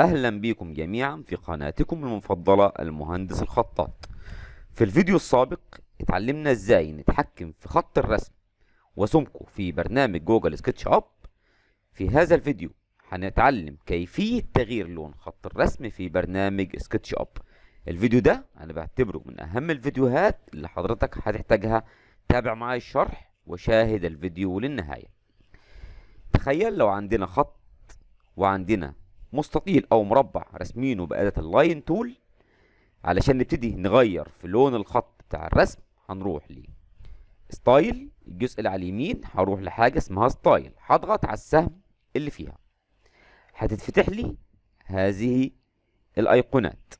أهلا بكم جميعا في قناتكم المفضلة المهندس الخطاط في الفيديو السابق اتعلمنا ازاي نتحكم في خط الرسم وسمكه في برنامج جوجل سكتش اب في هذا الفيديو هنتعلم كيفية تغيير لون خط الرسم في برنامج سكتش اب الفيديو ده انا بعتبره من اهم الفيديوهات اللي حضرتك هتحتاجها تابع معايا الشرح وشاهد الفيديو للنهاية تخيل لو عندنا خط وعندنا مستطيل او مربع راسمينه باداه اللاين تول علشان نبتدي نغير في لون الخط بتاع الرسم هنروح ل ستايل الجزء اللي على اليمين هروح لحاجه اسمها ستايل هضغط على السهم اللي فيها هتتفتح لي هذه الايقونات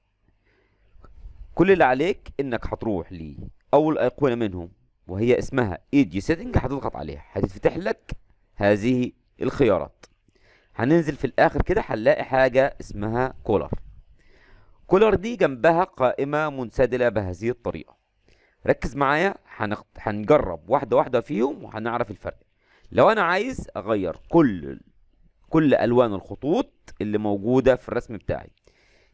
كل اللي عليك انك هتروح لاول ايقونه منهم وهي اسمها اي جي سيتنج هتضغط عليها هتتفتح لك هذه الخيارات هننزل في الاخر كده هنلاقي حاجه اسمها كولر كولر دي جنبها قائمه منسدله بهذه الطريقه ركز معايا هنخ... هنجرب واحده واحده فيهم وهنعرف الفرق لو انا عايز اغير كل كل الوان الخطوط اللي موجوده في الرسم بتاعي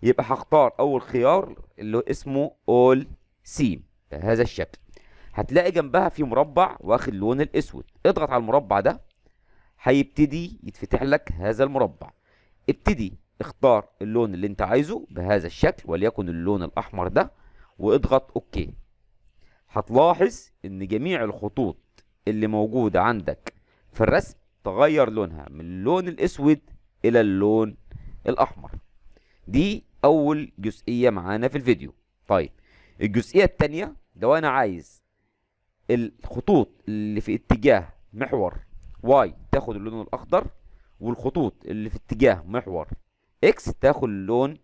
يبقى هختار اول خيار اللي اسمه اول سيم بهذا الشكل هتلاقي جنبها في مربع واخد اللون الاسود اضغط على المربع ده هيبتدي يتفتح لك هذا المربع ابتدي اختار اللون اللي انت عايزه بهذا الشكل وليكن اللون الاحمر ده واضغط اوكي هتلاحظ ان جميع الخطوط اللي موجوده عندك في الرسم تغير لونها من اللون الاسود الى اللون الاحمر دي اول جزئيه معانا في الفيديو طيب الجزئيه الثانيه لو انا عايز الخطوط اللي في اتجاه محور واي تاخد اللون الاخضر والخطوط اللي في اتجاه محور اكس تاخد اللون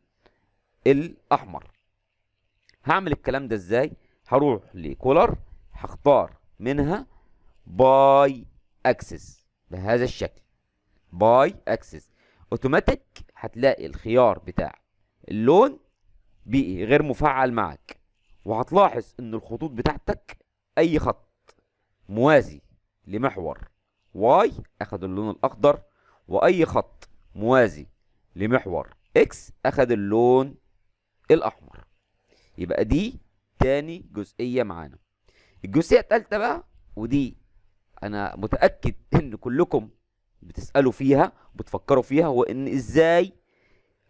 الاحمر هعمل الكلام ده ازاي هروح لكولر هختار منها باي اكسس بهذا الشكل باي اكسس اوتوماتيك هتلاقي الخيار بتاع اللون بيئي غير مفعل معك وهتلاحظ ان الخطوط بتاعتك اي خط موازي لمحور واي اخد اللون الاخضر واي خط موازي لمحور اكس اخد اللون الاحمر يبقى دي تاني جزئيه معانا الجزئيه الثالثه بقى ودي انا متاكد ان كلكم بتسالوا فيها بتفكروا فيها هو ان ازاي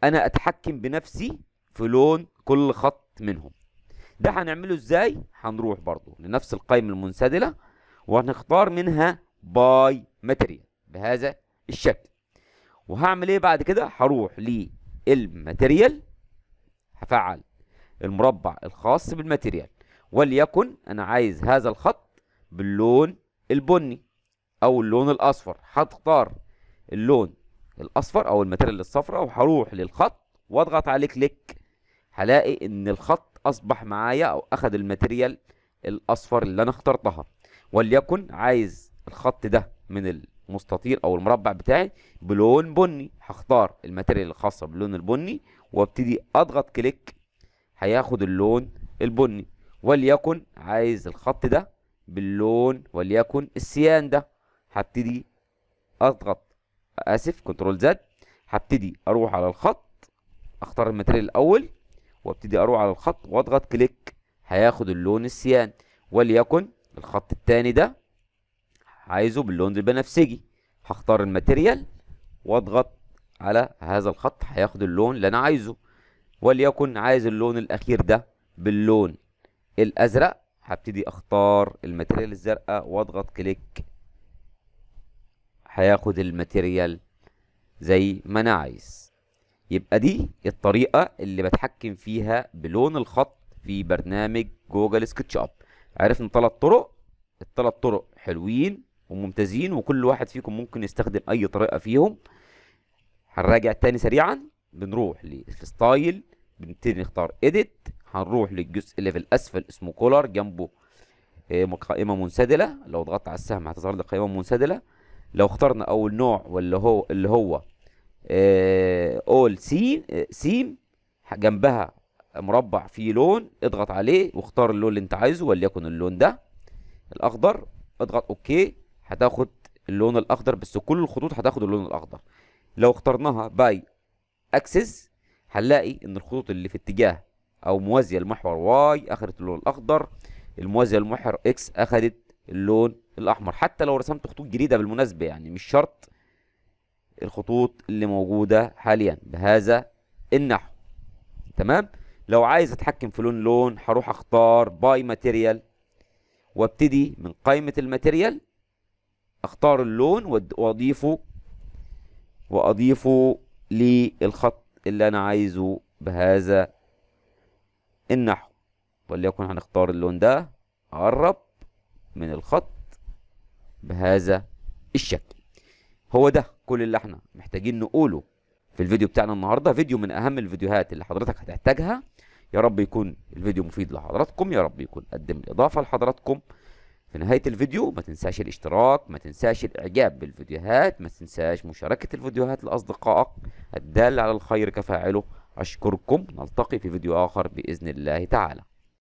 انا اتحكم بنفسي في لون كل خط منهم ده هنعمله ازاي هنروح برضو لنفس القائمه المنسدله وهنختار منها باي ماتيريال بهذا الشكل وهعمل ايه بعد كده هروح للماتيريال هفعل المربع الخاص بالماتيريال وليكن انا عايز هذا الخط باللون البني او اللون الاصفر هتختار اللون الاصفر او الماتيريال الصفراء وهروح للخط واضغط عليه كليك هلاقي ان الخط اصبح معايا او اخذ الماتيريال الاصفر اللي انا اخترتها وليكن عايز الخط ده من المستطيل او المربع بتاعي بلون بني هختار الماتيريال الخاصه باللون البني وابتدي اضغط كليك هياخد اللون البني وليكن عايز الخط ده باللون وليكن السيان ده هبتدي اضغط اسف كنترول زد هبتدي اروح على الخط اختار الماتيريال الاول وابتدي اروح على الخط واضغط كليك هياخد اللون السيان وليكن الخط الثاني ده عايزه باللون البنفسجي هختار الماتيريال واضغط على هذا الخط هياخد اللون اللي انا عايزه وليكن عايز اللون الاخير ده باللون الازرق هبتدي اختار الماتيريال الزرقاء واضغط كليك هياخد الماتيريال زي ما انا عايز يبقى دي الطريقه اللي بتحكم فيها بلون الخط في برنامج جوجل سكتش اب عرفنا ثلاث طرق الثلاث طرق حلوين وممتازين وكل واحد فيكم ممكن يستخدم اي طريقه فيهم هنراجع تاني سريعا بنروح للستايل بنبتدي نختار اديت هنروح للجزء اللي في الاسفل اسمه كولر جنبه آه، قائمه منسدله لو ضغطت على السهم هتظهر لي قائمه منسدله لو اخترنا اول نوع واللي هو اللي هو آه، اول سي آه، سيم جنبها مربع فيه لون اضغط عليه واختار اللون اللي انت عايزه وليكن اللون ده الاخضر اضغط اوكي هتاخد اللون الاخضر بس كل الخطوط هتاخد اللون الاخضر لو اخترناها باي اكسس هنلاقي ان الخطوط اللي في اتجاه او موازيه لمحور واي اخدت اللون الاخضر الموازيه المحور اكس اخدت اللون الاحمر حتى لو رسمت خطوط جديده بالمناسبه يعني مش شرط الخطوط اللي موجوده حاليا بهذا النحو تمام لو عايز اتحكم في لون لون هروح اختار باي ماتيريال وابتدي من قائمه الماتيريال اختار اللون واضيفه واضيفه للخط اللي انا عايزه بهذا النحو وليكن هنختار اللون ده قرب من الخط بهذا الشكل هو ده كل اللي احنا محتاجين نقوله في الفيديو بتاعنا النهارده فيديو من اهم الفيديوهات اللي حضرتك هتحتاجها يا رب يكون الفيديو مفيد لحضراتكم يا رب يكون قدم الاضافه لحضراتكم في نهاية الفيديو ما تنساش الاشتراك ما تنساش الاعجاب بالفيديوهات ما تنساش مشاركة الفيديوهات لأصدقائك الدال على الخير كفاعله أشكركم نلتقي في فيديو آخر بإذن الله تعالى